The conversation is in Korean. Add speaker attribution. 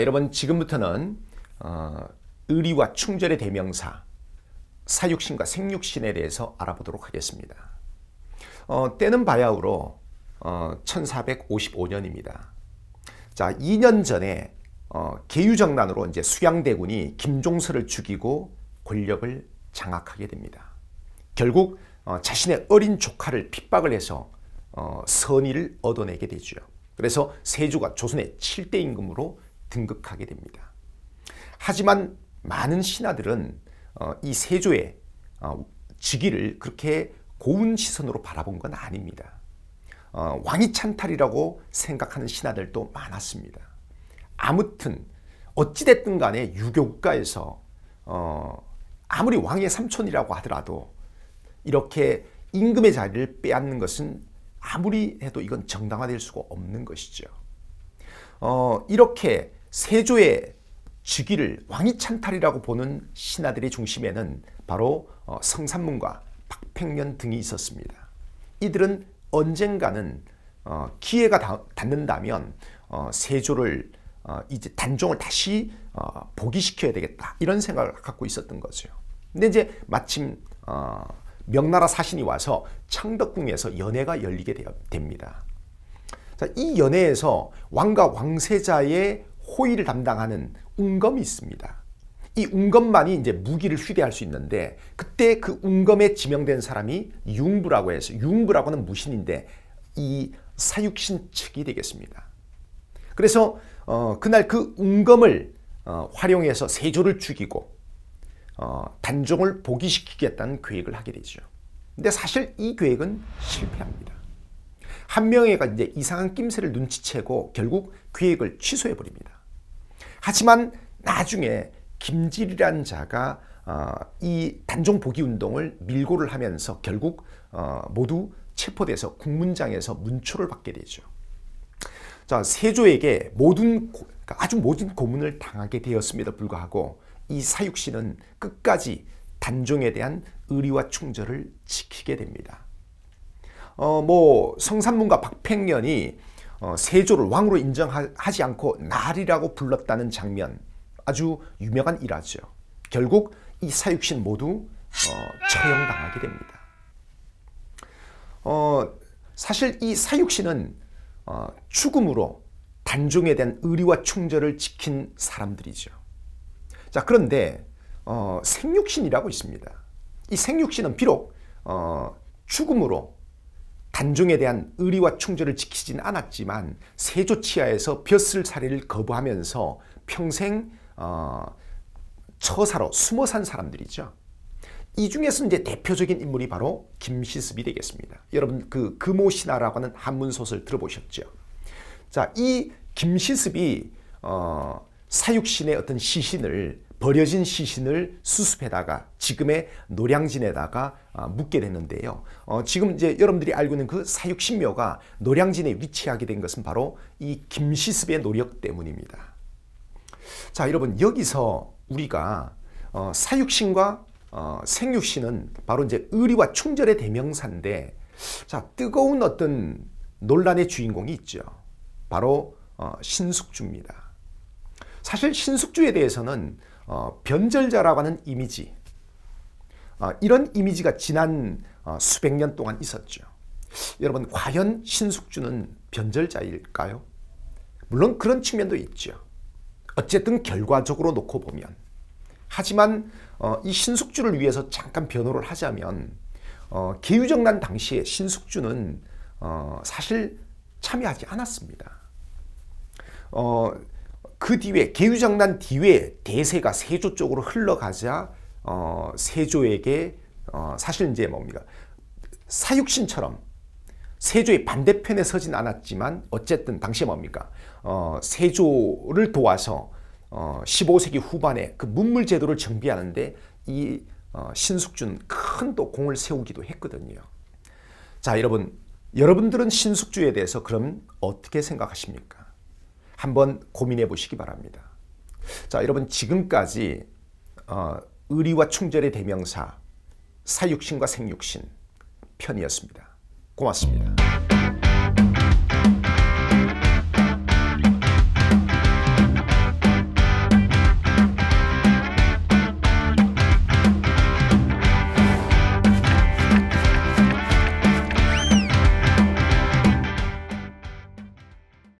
Speaker 1: 여러분 지금부터는 어, 의리와 충절의 대명사 사육신과 생육신에 대해서 알아보도록 하겠습니다. 어, 때는 바야흐로 어, 1455년입니다. 자, 2년 전에 어, 계유정난으로 이제 수양대군이 김종서를 죽이고 권력을 장악하게 됩니다. 결국 어, 자신의 어린 조카를 핍박을 해서 어, 선의를 얻어내게 되죠. 그래서 세조가 조선의 7대 임금으로 등극하게 됩니다. 하지만 많은 신하들은 어, 이 세조의 직위를 어, 그렇게 고운 시선으로 바라본 건 아닙니다. 어, 왕이 찬탈이라고 생각하는 신하들도 많았습니다. 아무튼 어찌됐든 간에 유교국가에서 아무리 왕의 삼촌이라고 하더라도 이렇게 임금의 자리를 빼앗는 것은 아무리 해도 이건 정당화될 수가 없는 것이죠. 어, 이렇게 세조의 즉위를 왕이 찬탈이라고 보는 신하들의 중심에는 바로 어, 성산문과 박팽년 등이 있었습니다. 이들은 언젠가는 어, 기회가 닿는다면 어, 세조를 이제 단종을 다시 복위시켜야 되겠다 이런 생각을 갖고 있었던 거죠. 근데 이제 마침 명나라 사신이 와서 창덕궁에서 연애가 열리게 됩니다. 이연애에서 왕과 왕세자의 호위를 담당하는 웅검이 있습니다. 이 웅검만이 이제 무기를 휘대할 수 있는데 그때 그 웅검에 지명된 사람이 융부라고 해서 융부라고는 무신인데 이 사육신 측이 되겠습니다. 그래서 어, 그날 그 웅검을 어, 활용해서 세조를 죽이고 어, 단종을 복위시키겠다는 계획을 하게 되죠. 근데 사실 이 계획은 실패합니다. 한명회가 이제 이상한 낌새를 눈치채고 결국 계획을 취소해 버립니다. 하지만 나중에 김질이라는 자가 어, 이 단종 복위 운동을 밀고를 하면서 결국 어, 모두 체포돼서 국문장에서 문초를 받게 되죠. 자 세조에게 모든 그러니까 아주 모든 고문을 당하게 되었음에도 불구하고 이 사육신은 끝까지 단종에 대한 의리와 충절을 지키게 됩니다. 어, 뭐 성산문과 박팽년이 어, 세조를 왕으로 인정하지 않고 날이라고 불렀다는 장면 아주 유명한 일화죠. 결국 이 사육신 모두 어, 처형당하게 됩니다. 어, 사실 이 사육신은 어, 죽음으로 단종에 대한 의리와 충절을 지킨 사람들이죠. 자 그런데 어, 생육신이라고 있습니다. 이 생육신은 비록 어, 죽음으로 단종에 대한 의리와 충절을 지키진 않았지만 세조치하에서 벼슬 살이를 거부하면서 평생 어, 처사로 숨어 산 사람들이죠. 이 중에서 이제 대표적인 인물이 바로 김시습이 되겠습니다. 여러분 그 금오신화라고 하는 한문 소설 들어보셨죠? 자, 이 김시습이 어, 사육신의 어떤 시신을 버려진 시신을 수습해다가 지금의 노량진에다가 묻게 아, 됐는데요. 어, 지금 이제 여러분들이 알고 있는 그 사육신묘가 노량진에 위치하게 된 것은 바로 이 김시습의 노력 때문입니다. 자 여러분 여기서 우리가 어, 사육신과 어, 생육신은 바로 이제 의리와 충절의 대명사인데 자 뜨거운 어떤 논란의 주인공이 있죠. 바로 어, 신숙주입니다. 사실 신숙주에 대해서는 어, 변절자라고 하는 이미지 어, 이런 이미지가 지난 어, 수백 년 동안 있었죠. 여러분 과연 신숙주는 변절자일까요? 물론 그런 측면도 있죠. 어쨌든 결과적으로 놓고 보면 하지만 어, 이 신숙주를 위해서 잠깐 변호를 하자면 어, 개유정난 당시에 신숙주는 어, 사실 참여하지 않았습니다. 그 뒤에 개유장난 뒤에 대세가 세조 쪽으로 흘러가자 어, 세조에게 어, 사실 이제 뭡니까 사육신처럼 세조의 반대편에 서진 않았지만 어쨌든 당시에 뭡니까 어, 세조를 도와서 어, 15세기 후반에 그 문물 제도를 정비하는데 이 어, 신숙준 큰또 공을 세우기도 했거든요. 자 여러분 여러분들은 신숙주에 대해서 그럼 어떻게 생각하십니까? 한번 고민해 보시기 바랍니다. 자, 여러분 지금까지 어, 의리와 충절의 대명사 사육신과 생육신 편이었습니다. 고맙습니다.